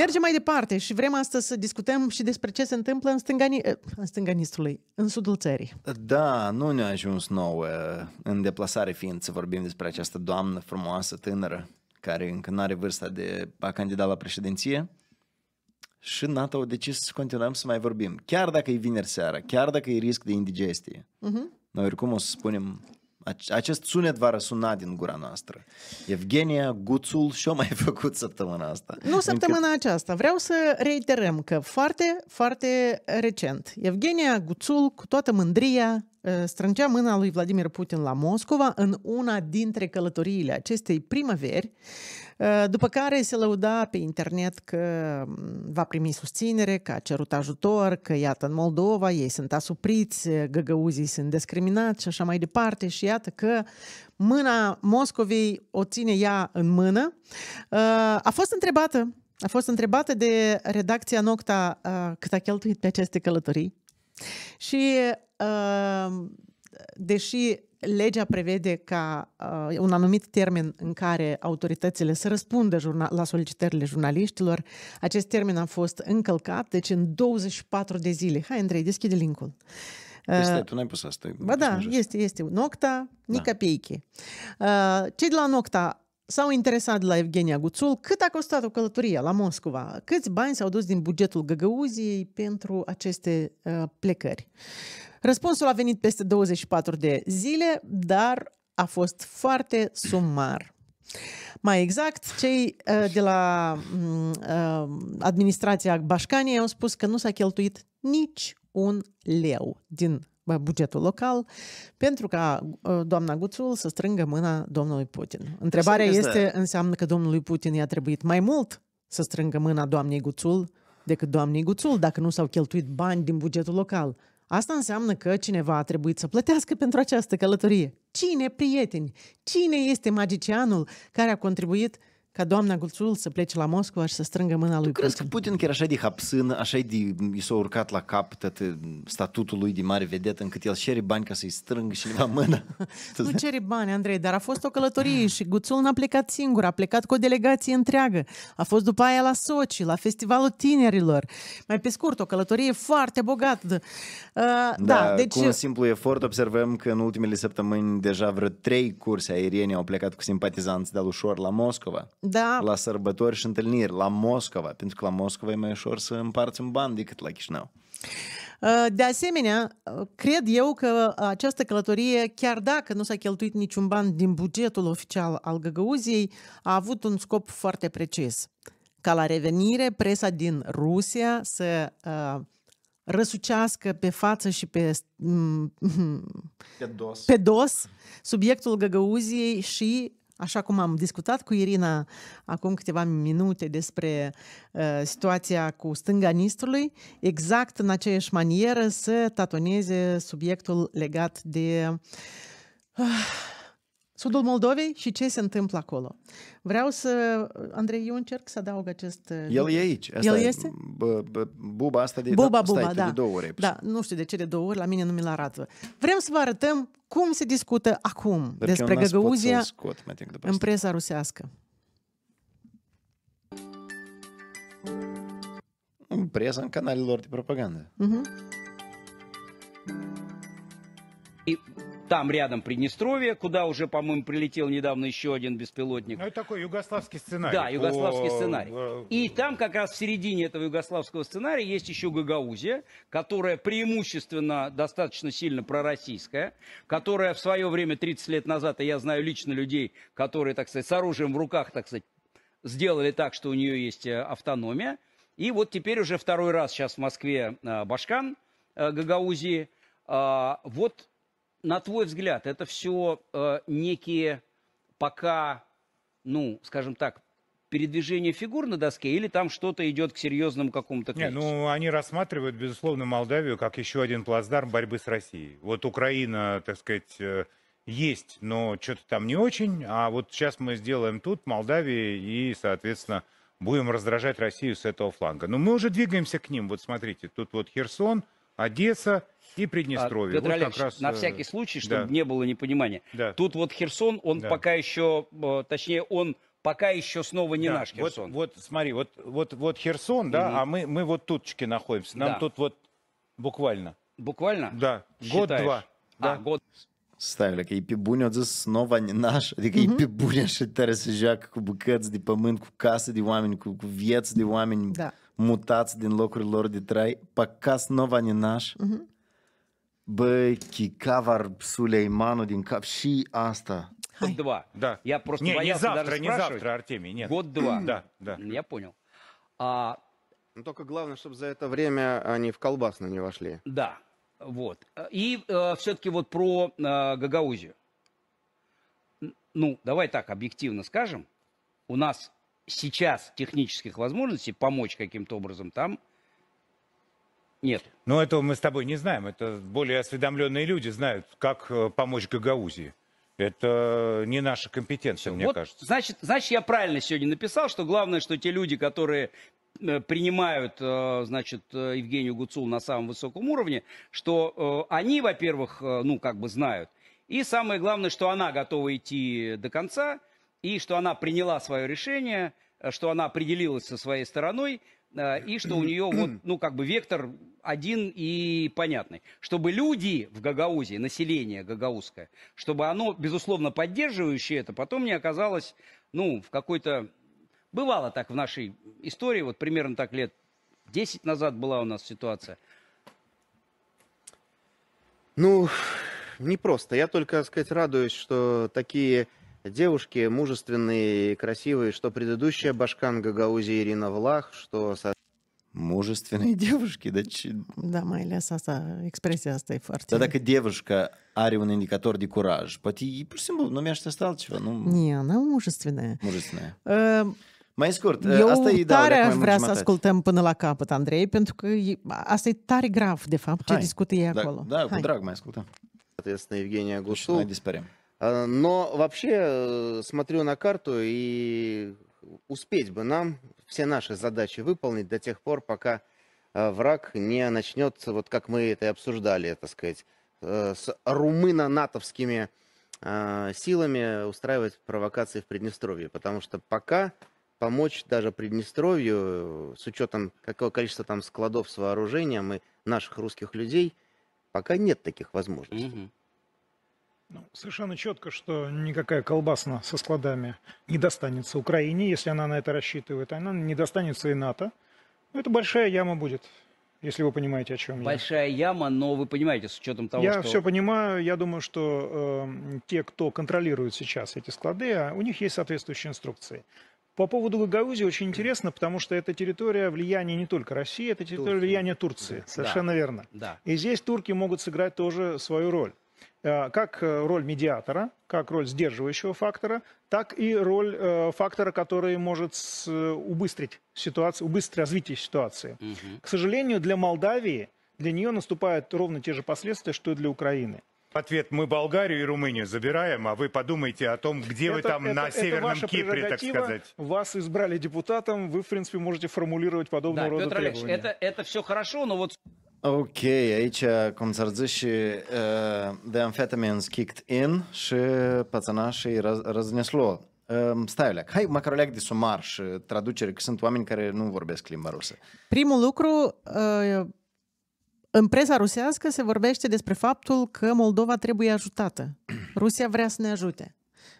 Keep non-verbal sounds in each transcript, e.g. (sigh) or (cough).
Mergem mai departe și vrem astăzi să discutăm și despre ce se întâmplă în, stângani, în stânga Nistrului, în sudul țării. Da, nu ne-a ajuns nouă uh, în deplasare fiind să vorbim despre această doamnă frumoasă, tânără, care încă nu are vârsta de a candida la președinție și NATO a decis să continuăm să mai vorbim. Chiar dacă e vineri seara, chiar dacă e risc de indigestie, uh-huh. noi oricum o să spunem acest sunet va răsuna din gura noastră. Evgenia Guțul și-o mai (laughs) făcut săptămâna asta. Nu săptămâna încât... aceasta. Vreau să reiterăm că foarte, foarte recent, Evgenia Guțul, cu toată mândria, ă, strângea mâna lui Vladimir Putin la Moscova în una dintre călătoriile acestei primăveri, Ă, după care se lăuda pe internet că va primi susținere, că a cerut ajutor, că iată în Moldova ei sunt asupriți, găgăuzii sunt discriminați și așa mai departe și iată că mâna Moscovei o ține ea în mână. Ă, a fost întrebată a fost întrebată de redacția Nocta ă, cât a cheltuit pe aceste călătorii și deși legea prevede ca uh, un anumit termen în care autoritățile să răspundă jurna- la solicitările jurnaliștilor. Acest termen a fost încălcat, deci în 24 de zile. Hai, Andrei, deschide linkul. Este păi uh, tu n-ai pus asta. Ba da, deci este, este. Nocta, Nica da. Peiche. Uh, cei de la Nocta s-au interesat de la Evgenia Guțul cât a costat o călătorie la Moscova, câți bani s-au dus din bugetul Găgăuziei pentru aceste uh, plecări. Răspunsul a venit peste 24 de zile, dar a fost foarte sumar. Mai exact, cei uh, de la mm, uh, administrația Bașcaniei au spus că nu s-a cheltuit nici un leu din bugetul local pentru ca uh, doamna Guțul să strângă mâna domnului Putin. Întrebarea exact este, înseamnă că domnului Putin i-a trebuit mai mult să strângă mâna doamnei Guțul decât doamnei Guțul dacă nu s-au cheltuit bani din bugetul local. Asta înseamnă că cineva a trebuit să plătească pentru această călătorie. Cine, prieteni? Cine este magicianul care a contribuit ca doamna Gulțul să plece la Moscova și să strângă mâna lui tu Putin. crezi că Putin chiar așa de hapsân, așa de i s-a urcat la cap statutul lui de mare vedetă, încât el cere bani ca să-i strângă și la mână? (laughs) nu cere bani, Andrei, dar a fost o călătorie ah. și Gulțul n-a plecat singur, a plecat cu o delegație întreagă. A fost după aia la Sochi, la Festivalul Tinerilor. Mai pe scurt, o călătorie foarte bogată. Uh, da, da, deci... cu un simplu efort observăm că în ultimele săptămâni deja vreo trei curse aeriene au plecat cu simpatizanți de ușor la Moscova da. la sărbători și întâlniri, la Moscova, pentru că la Moscova e mai ușor să împarți un ban decât la Chișinău. Uh, de asemenea, uh, cred eu că această călătorie, chiar dacă nu s-a cheltuit niciun ban din bugetul oficial al Găgăuziei, a avut un scop foarte precis. Ca la revenire, presa din Rusia să uh, răsucească pe față și pe, pe, dos. pe dos subiectul Găgăuziei și Așa cum am discutat cu Irina acum câteva minute despre uh, situația cu stânga Nistrului, exact în aceeași manieră să tatoneze subiectul legat de uh, Sudul Moldovei și ce se întâmplă acolo. Vreau să, Andrei, eu încerc să adaug acest... Uh, El e aici. Asta El este? Buba asta de, buba, da, buba, da. de două ori. Da, nu știu de ce de două ori, la mine nu mi-l arată. Vrem să vă arătăm cum se discută acum Dar despre Găgăuzia scot, în presa rusească. În presa, în canalele lor de propagandă. Uh-huh. Там рядом Приднестровье, куда уже, по-моему, прилетел недавно еще один беспилотник. Ну, это такой югославский сценарий. Да, югославский О... сценарий. И там как раз в середине этого югославского сценария есть еще Гагаузия, которая преимущественно достаточно сильно пророссийская, которая в свое время, 30 лет назад, и я знаю лично людей, которые, так сказать, с оружием в руках, так сказать, сделали так, что у нее есть э, автономия. И вот теперь уже второй раз сейчас в Москве э, Башкан э, Гагаузии. А, вот на твой взгляд, это все э, некие пока, ну, скажем так, передвижение фигур на доске, или там что-то идет к серьезному какому-то кризису? Не, ну, они рассматривают, безусловно, Молдавию как еще один плацдарм борьбы с Россией. Вот Украина, так сказать, э, есть, но что-то там не очень, а вот сейчас мы сделаем тут, Молдавии, и, соответственно, будем раздражать Россию с этого фланга. Но мы уже двигаемся к ним. Вот смотрите, тут вот Херсон, Одесса, и Приднестровье. А, Петр вот Олегович, раз... на э, всякий случай, чтобы да. не было непонимания. Да. Тут вот Херсон, он да. пока еще, э, точнее, он пока еще снова не да, наш Херсон. Вот, вот смотри, вот, вот, вот Херсон, угу. да, а мы, мы вот тутчики находимся. Нам да. тут вот буквально. Буквально? Да. Год-два. А, да. А, год. Ставлю, і пібуня це снова не наш, такий mm-hmm. пібуня ще тересежа, ку букет з діпамин, ку каса ді вамін, ку вєц ді вамін, да. мутац дін локр лорді трай, пока снова не наш. mm Băi, Кикавар Сулейману din cap și asta. Год-два. Да. Я просто не, не завтра, не завтра, Артемий, нет. Год-два. да, да. Я понял. А, Ну, только главное, чтобы за это время они в колбасно не вошли. да, вот. И э, все-таки вот про э, Гагаузию. Ну, давай так объективно скажем. У нас сейчас технических возможностей помочь каким-то образом там нет. Но этого мы с тобой не знаем. Это более осведомленные люди знают, как э, помочь Гагаузии. Это не наша компетенция, мне вот, кажется. Значит, значит, я правильно сегодня написал, что главное, что те люди, которые э, принимают, э, значит, Евгению Гуцул на самом высоком уровне, что они, во-первых, ну, как бы знают, и самое главное, что она готова идти до конца, и что она приняла свое решение, что она определилась со своей стороной, Э, и что у нее вот, ну, как бы вектор один и понятный. Чтобы люди в Гагаузии, население гагаузское, чтобы оно, безусловно, поддерживающее это, потом не оказалось, ну, в какой-то... Бывало так в нашей истории, вот примерно так лет 10 назад была у нас ситуация. Ну, непросто. Я только, так сказать, радуюсь, что такие девушки мужественные и красивые, что предыдущая башканка Гаузи Ирина Влах, что... Со... Мужественные девушки, да? Чи... Da, mai ales asta, expresia asta e foarte... Dar dacă девушка are un indicator de curaj, poate e pur și simplu numește asta altceva, nu? Не, она мужественная. Мужественная. Uh... Mai scurt, Eu asta e tare da, aș vrea să ascultăm până la capăt, Andrei, pentru că e, asta e tare grav, de fapt, ce Hai. discută ei acolo. Da, da Hai. cu drag mai ascultăm. Соответственно, Евгения Глушул. Noi dispărem. Э, но вообще э, смотрю на карту и успеть бы нам все наши задачи выполнить до тех пор, пока э, враг не начнет, вот как мы это и обсуждали, так сказать, с румыно-натовскими силами устраивать провокации в Приднестровье. Потому что пока помочь даже Приднестровью, с учетом какого количества там складов с вооружением и наших русских людей, пока нет таких возможностей. Угу. Ну, совершенно четко, что никакая колбасна со складами не достанется Украине, если она на это рассчитывает. Она не достанется и НАТО. Но ну, это большая яма будет, если вы понимаете, о чем большая я. Большая яма, но вы понимаете, с учетом того, я что... Я все понимаю. Я думаю, что э, те, кто контролирует сейчас эти склады, а у них есть соответствующие инструкции. По поводу Гагаузии очень интересно, потому что это территория влияния не только России, это территория Турции. влияния Турции. Да. Совершенно верно. Да. И здесь турки могут сыграть тоже свою роль. Э, как э, роль медиатора, как роль сдерживающего фактора, так и роль э, фактора, который может убыстрить ситуацию, убыстрить развитие ситуации. Угу. К сожалению, для Молдавии, для нее наступают ровно те же последствия, что и для Украины. Ответ, мы Болгарию и Румынию забираем, а вы подумайте о том, где это, вы там это, на это Северном это Кипре, так сказать. Вас избрали депутатом, вы, в принципе, можете формулировать подобного да, рода Петр Олегович, это, это все хорошо, но вот... Ok, aici, cum s-ar zice, uh, the amphetamines kicked in și pățănașii răz, răzneslo. Uh, um, stai, Oleac, hai măcar Oleac de sumar și traducere, că sunt oameni care nu vorbesc limba rusă. Primul lucru, uh, în presa rusească se vorbește despre faptul că Moldova trebuie ajutată. Rusia vrea să ne ajute.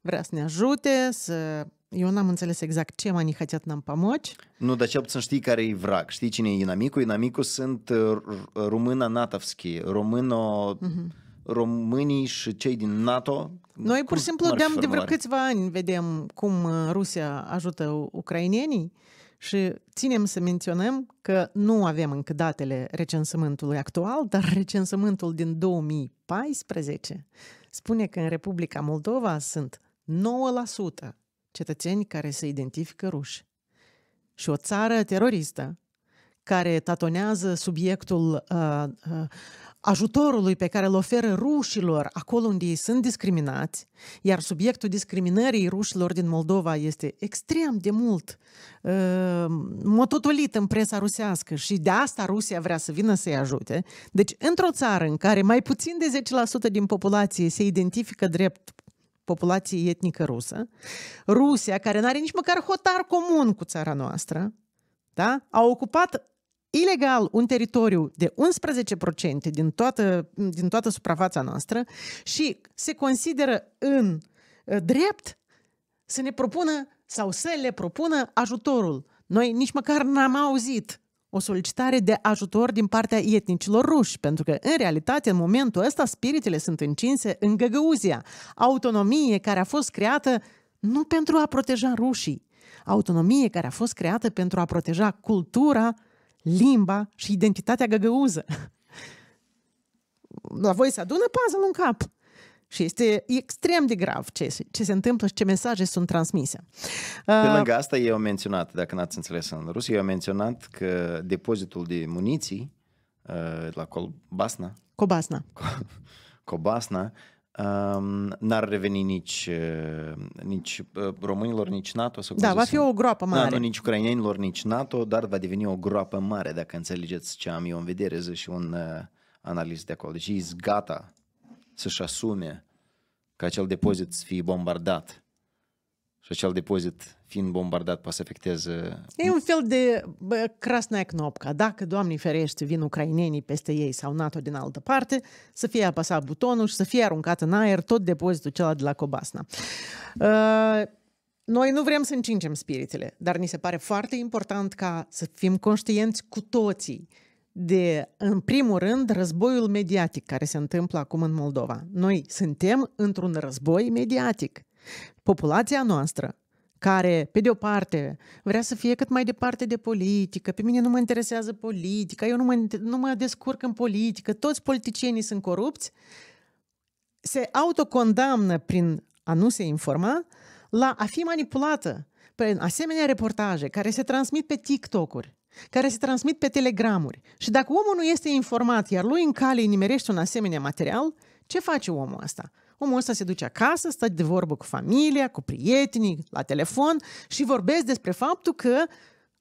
Vrea să ne ajute, să eu n-am înțeles exact ce ani n-am помочь. Nu, dar cel puțin știi care e vrag. Știi cine e inamicul? Inamicul sunt uh, româna natovski, româno... Mhm. Românii și cei din NATO. Noi pur și simplu de, de vreo câțiva ani vedem cum uh, Rusia ajută ucrainenii și ținem să menționăm că nu avem încă datele recensământului actual, dar recensământul din 2014 spune că în Republica Moldova sunt cetățeni care se identifică ruși și o țară teroristă care tatonează subiectul uh, uh, ajutorului pe care îl oferă rușilor acolo unde ei sunt discriminați, iar subiectul discriminării rușilor din Moldova este extrem de mult uh, mototolit în presa rusească și de asta Rusia vrea să vină să-i ajute. Deci, într-o țară în care mai puțin de 10% din populație se identifică drept populației etnică rusă, Rusia, care nu are nici măcar hotar comun cu țara noastră, da? a ocupat ilegal un teritoriu de 11% din toată, din toată suprafața noastră și se consideră în ă, drept să ne propună sau să le propună ajutorul. Noi nici măcar n-am auzit o solicitare de ajutor din partea etnicilor ruși, pentru că, în realitate, în momentul ăsta, spiritele sunt încinse în Găgăuzia, autonomie care a fost creată nu pentru a proteja rușii, autonomie care a fost creată pentru a proteja cultura, limba și identitatea găgăuză. La voi se adună puzzle în cap. Și este extrem de grav ce, ce se întâmplă și ce mesaje sunt transmise. Pe uh, lângă asta eu am menționat, dacă n-ați înțeles în Rusia, eu am menționat că depozitul de muniții uh, la Colbasna Cobasna Cobasna (laughs) um, n-ar reveni nici, uh, nici românilor, nici NATO. Da, să da, va fi o groapă mare. Da, nu nici ucrainenilor, nici NATO, dar va deveni o groapă mare, dacă înțelegeți ce am eu în vedere, și un uh, analist de acolo. Deci, gata să-și asume că acel depozit să fie bombardat și acel depozit fiind bombardat poate să afecteze... E un fel de bă, crasnea knopca. Dacă, Doamne ferește, vin ucrainenii peste ei sau NATO din altă parte, să fie apăsat butonul și să fie aruncat în aer tot depozitul celălalt de la Cobasna. Uh, noi nu vrem să încingem spiritele, dar ni se pare foarte important ca să fim conștienți cu toții de, în primul rând, războiul mediatic care se întâmplă acum în Moldova. Noi suntem într-un război mediatic. Populația noastră, care, pe de o parte, vrea să fie cât mai departe de politică, pe mine nu mă interesează politica, eu nu mă, nu mă descurc în politică, toți politicienii sunt corupți, se autocondamnă prin a nu se informa la a fi manipulată prin asemenea reportaje care se transmit pe TikTok-uri, care se transmit pe telegramuri. Și dacă omul nu este informat, iar lui în cale îi nimerește un asemenea material, ce face omul ăsta? Omul ăsta se duce acasă, stă de vorbă cu familia, cu prietenii, la telefon și vorbesc despre faptul că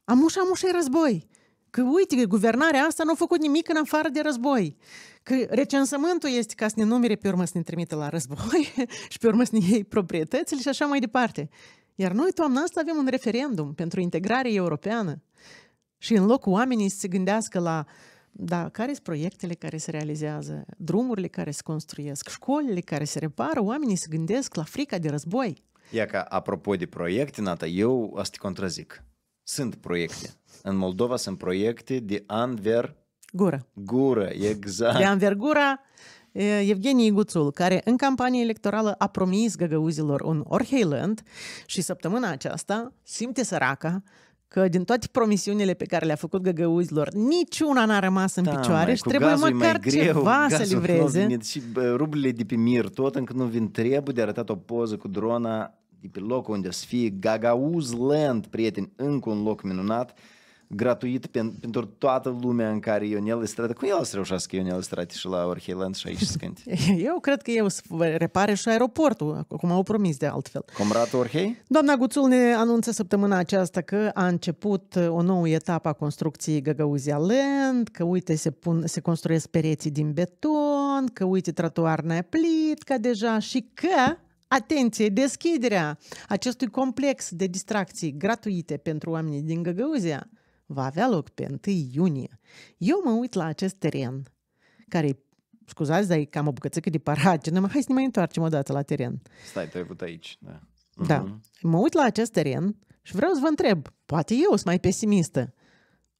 amușa amușa e război. Că uite, că guvernarea asta nu a făcut nimic în afară de război. Că recensământul este ca să ne numere, pe urmă să ne trimite la război (laughs) și pe urmă să ne iei proprietățile și așa mai departe. Iar noi, toamna asta, avem un referendum pentru integrare europeană. Și în loc oamenii să se gândească la da, care sunt proiectele care se realizează, drumurile care se construiesc, școlile care se repară, oamenii se gândesc la frica de război. Ia ca, apropo de proiecte, Nata, eu asta te contrazic. Sunt proiecte. În Moldova sunt proiecte de anver... Gură. Gură, exact. De Anver Gura, Evgenie Iguțul, care în campanie electorală a promis găgăuzilor un Orheiland și săptămâna aceasta simte săraca că din toate promisiunile pe care le-a făcut găgăuzilor, niciuna n-a rămas în da, picioare mai, și trebuie măcar greu, ceva să livreze. Nu și rublele de pe mir tot încă nu vin, trebuie de arătat o poză cu drona de pe locul unde să fie Gagauz Land, prieteni, încă un loc minunat gratuit pen, pentru toată lumea în care Ionel Estrada, cum el să reușească Ionel Estrada și la Orheiland și aici să (laughs) cânte? Eu cred că eu să repare și aeroportul, cum au promis de altfel. Comratul Orhei? Doamna Guțul ne anunță săptămâna aceasta că a început o nouă etapă a construcției Găgăuzia Land, că uite se, pun, se construiesc pereții din beton, că uite plit, plitca deja și că Atenție, deschiderea acestui complex de distracții gratuite pentru oamenii din Găgăuzia va avea loc pe 1 iunie. Eu mă uit la acest teren, care scuzați, dar e cam o bucățică de paragină, hai să ne mai întoarcem o dată la teren. Stai, tu ai aici, da. Da. Uh-huh. Mă uit la acest teren și vreau să vă întreb, poate eu sunt mai pesimistă.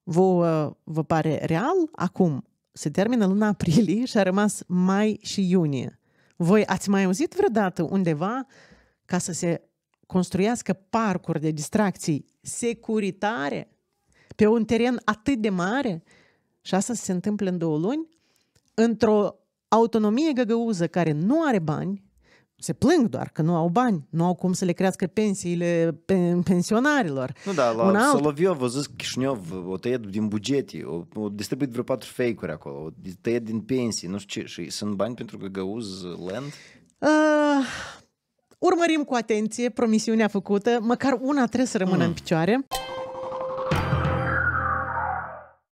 Vă, vă pare real acum? Se termină luna aprilie și a rămas mai și iunie. Voi ați mai auzit vreodată undeva ca să se construiască parcuri de distracții securitare? pe un teren atât de mare și asta se întâmplă în două luni, într-o autonomie găgăuză care nu are bani, se plâng doar că nu au bani, nu au cum să le crească pensiile pensionarilor. Nu, da, la alt... Soloviov, a zis Chișinăv, o tăiat din bugete, o, o distribuit vreo patru fake-uri acolo, o tăiat din pensii, nu știu ce, și sunt bani pentru că găuz land? Uh, urmărim cu atenție promisiunea făcută, măcar una trebuie să rămână mm. în picioare.